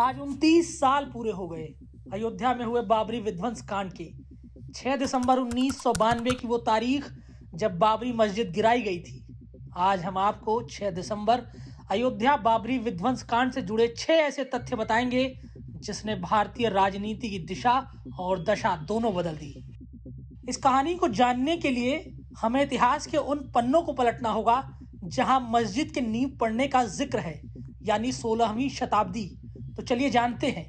आज उनतीस साल पूरे हो गए अयोध्या में हुए बाबरी विध्वंस कांड के 6 दिसंबर उन्नीस की वो तारीख जब बाबरी मस्जिद गिराई गई थी आज हम आपको 6 दिसंबर अयोध्या बाबरी विध्वंस कांड से जुड़े छह ऐसे तथ्य बताएंगे जिसने भारतीय राजनीति की दिशा और दशा दोनों बदल दी इस कहानी को जानने के लिए हमें इतिहास के उन पन्नों को पलटना होगा जहां मस्जिद के नींव पड़ने का जिक्र है यानी सोलहवीं शताब्दी तो चलिए जानते हैं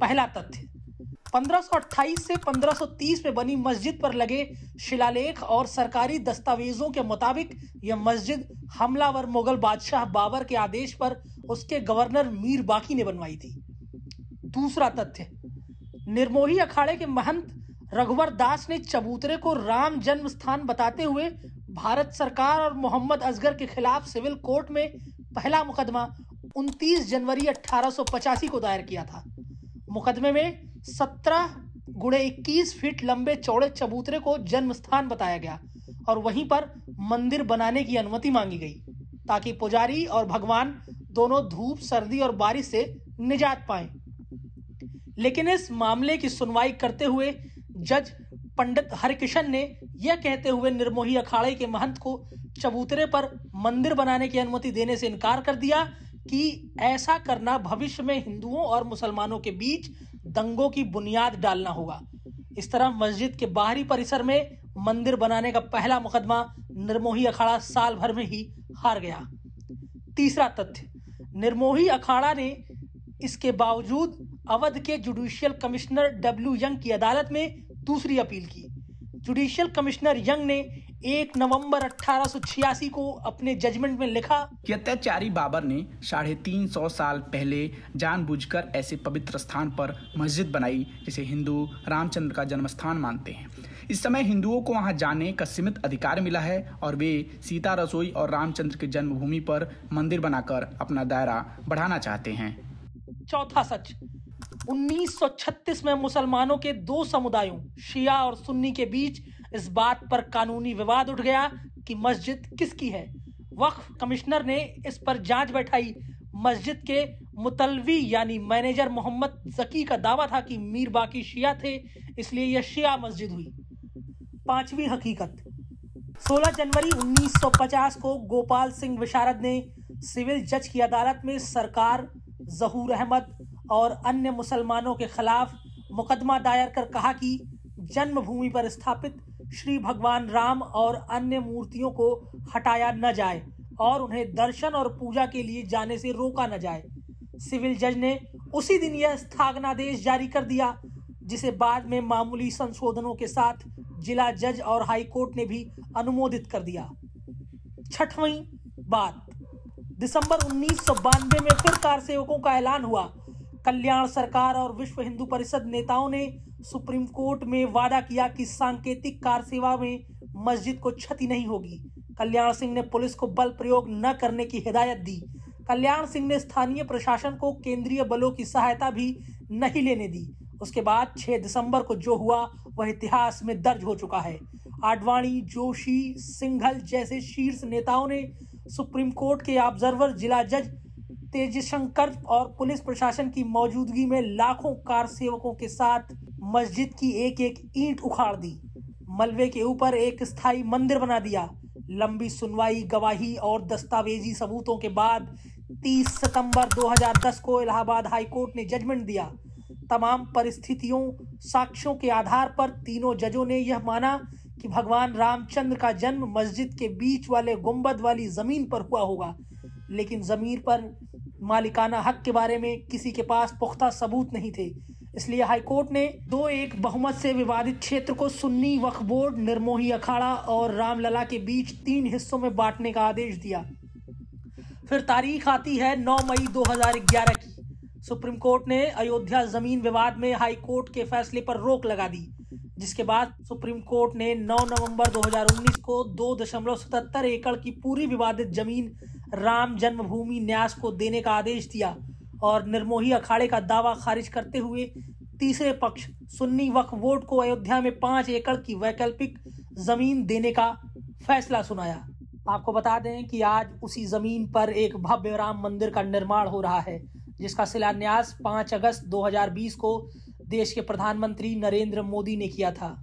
पहला तथ्य 1528 से 1530 में बनी मस्जिद पर लगे शिलालेख और सरकारी दस्तावेजों के मुताबिक यह मस्जिद हमलावर मुगल बादशाह बाबर के आदेश पर उसके गवर्नर मीर बाकी ने बनवाई थी दूसरा तथ्य निर्मोही अखाड़े के महंत रघुवर दास ने चबूतरे को राम जन्म स्थान बताते हुए भारत सरकार और मोहम्मद असगर के खिलाफ सिविल कोर्ट में पहला मुकदमा उनतीस जनवरी 1885 को दायर किया था मुकदमे में 17 गुड़े इक्कीस फीट लंबे चौड़े चबूतरे को जन्म स्थान बताया गया और वहीं पर मंदिर बनाने की अनुमति मांगी गई ताकि पुजारी और भगवान दोनों धूप सर्दी और बारिश से निजात पाए लेकिन इस मामले की सुनवाई करते हुए जज पंडित हरकिशन ने यह कहते हुए निर्मोही अखाड़े के महंत को चबूतरे पर मंदिर बनाने की अनुमति देने से इनकार कर दिया कि ऐसा करना भविष्य में हिंदुओं और मुसलमानों के बीच दंगों की बुनियाद डालना होगा इस तरह मस्जिद के बाहरी परिसर में मंदिर बनाने का पहला मुकदमा निर्मोही अखाड़ा साल भर में ही हार गया तीसरा तथ्य निर्मोही अखाड़ा ने इसके बावजूद अवध के जुडिशियल कमिश्नर डब्ल्यू यंग की अदालत में दूसरी अपील की जुडिशियल कमिश्नर यंग ने एक नवंबर अठारह को अपने जजमेंट में लिखा कि अत्याचारी बाबर ने साढ़े तीन सौ साल पहले जानबूझकर ऐसे पवित्र स्थान पर मस्जिद बनाई जिसे हिंदू रामचंद्र का जन्म स्थान मानते हैं इस समय हिंदुओं को वहां जाने का सीमित अधिकार मिला है और वे सीता रसोई और रामचंद्र की जन्मभूमि पर मंदिर बनाकर अपना दायरा बढ़ाना चाहते हैं चौथा सच 1936 में मुसलमानों के दो समुदायों शिया और सुन्नी के बीच इस बात पर कानूनी विवाद उठ गया कि मस्जिद किसकी है वक्फ कमिश्नर ने इस पर जांच बैठाई मस्जिद के मुतलवी यानी मैनेजर मोहम्मद जकी का दावा था कि मीर बाकी शिया थे इसलिए यह शिया मस्जिद हुई पांचवी हकीकत 16 जनवरी 1950 को गोपाल सिंह विशारद ने सिविल जज की अदालत में सरकार जहूर अहमद और अन्य मुसलमानों के खिलाफ मुकदमा दायर कर कहा कि जन्मभूमि पर स्थापित श्री भगवान राम और अन्य मूर्तियों को हटाया न जाए और उन्हें दर्शन और पूजा के लिए जाने से रोका न जाए सिविल जज ने उसी दिन यह स्थगनादेश जारी कर दिया जिसे बाद में मामूली संशोधनों के साथ जिला जज और हाई कोर्ट ने भी अनुमोदित कर दिया छठवीं बात दिसंबर उन्नीस में फिर कार सेवकों का ऐलान हुआ कल्याण सरकार और विश्व हिंदू परिषद नेताओं ने सुप्रीम कोर्ट में वादा किया कि सांकेतिक कार सेवा में मस्जिद को क्षति नहीं होगी कल्याण सिंह ने पुलिस को बल प्रयोग न करने की हिदायत दी कल्याण सिंह ने स्थानीय प्रशासन को केंद्रीय बलों की सहायता भी नहीं लेने दी उसके बाद 6 दिसंबर को जो हुआ वह इतिहास में दर्ज हो चुका है आडवाणी जोशी सिंघल जैसे शीर्ष नेताओं ने सुप्रीम कोर्ट के ऑब्जर्वर जिला जज तेजशंकर और पुलिस प्रशासन की मौजूदगी में लाखों कार सेवकों के साथ मस्जिद की एक एक ईंट उखाड़ दी मलबे के ऊपर एक स्थायी मंदिर बना दिया लंबी सुनवाई गवाही और दस्तावेजी सबूतों के बाद 30 सितंबर 2010 को इलाहाबाद हाई कोर्ट ने जजमेंट दिया तमाम परिस्थितियों साक्ष्यों के आधार पर तीनों जजों ने यह माना कि भगवान रामचंद्र का जन्म मस्जिद के बीच वाले गुंबद वाली जमीन पर हुआ होगा लेकिन जमीन पर मालिकाना हक के बारे में किसी के पास पुख्ता सबूत नहीं थे इसलिए हाईकोर्ट ने दो एक बहुमत से विवादित क्षेत्र को सुन्नी वक्फ बोर्ड निर्मोही अखाड़ा और रामलला के बीच तीन हिस्सों में बांटने का आदेश दिया फिर तारीख आती है 9 मई 2011 की सुप्रीम कोर्ट ने अयोध्या जमीन विवाद में हाई कोर्ट के फैसले पर रोक लगा दी जिसके बाद सुप्रीम कोर्ट ने 9 नवंबर 2019 को दो दशमलव सतहत्तर एकड़ की पूरी विवादित जमीन राम जन्मभूमि न्यास को देने का आदेश दिया और निर्मोही अखाड़े का दावा खारिज करते हुए तीसरे पक्ष सुन्नी वक्फ वोट को अयोध्या में पांच एकड़ की वैकल्पिक जमीन देने का फैसला सुनाया आपको बता दें कि आज उसी जमीन पर एक भव्य राम मंदिर का निर्माण हो रहा है जिसका शिलान्यास 5 अगस्त 2020 को देश के प्रधानमंत्री नरेंद्र मोदी ने किया था